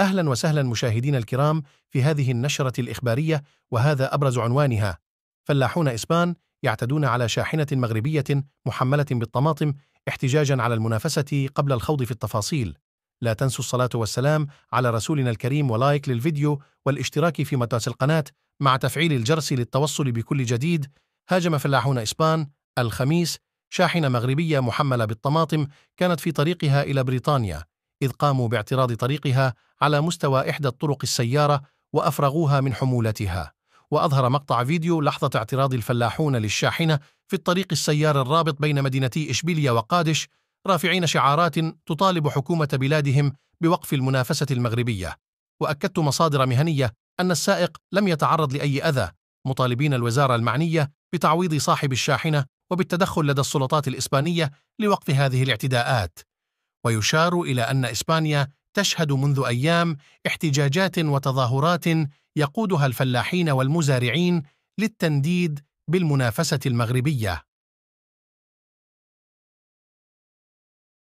أهلا وسهلا مشاهدين الكرام في هذه النشرة الإخبارية وهذا أبرز عنوانها فلاحون إسبان يعتدون على شاحنة مغربية محملة بالطماطم احتجاجا على المنافسة قبل الخوض في التفاصيل لا تنسوا الصلاة والسلام على رسولنا الكريم ولايك للفيديو والاشتراك في متاس القناة مع تفعيل الجرس للتوصل بكل جديد هاجم فلاحون إسبان الخميس شاحنة مغربية محملة بالطماطم كانت في طريقها إلى بريطانيا إذ قاموا باعتراض طريقها على مستوى إحدى الطرق السيارة وأفرغوها من حمولتها وأظهر مقطع فيديو لحظة اعتراض الفلاحون للشاحنة في الطريق السيار الرابط بين مدينتي إشبيلية وقادش رافعين شعارات تطالب حكومة بلادهم بوقف المنافسة المغربية وأكدت مصادر مهنية أن السائق لم يتعرض لأي أذى مطالبين الوزارة المعنية بتعويض صاحب الشاحنة وبالتدخل لدى السلطات الإسبانية لوقف هذه الاعتداءات ويشار إلى أن إسبانيا تشهد منذ أيام احتجاجات وتظاهرات يقودها الفلاحين والمزارعين للتنديد بالمنافسة المغربية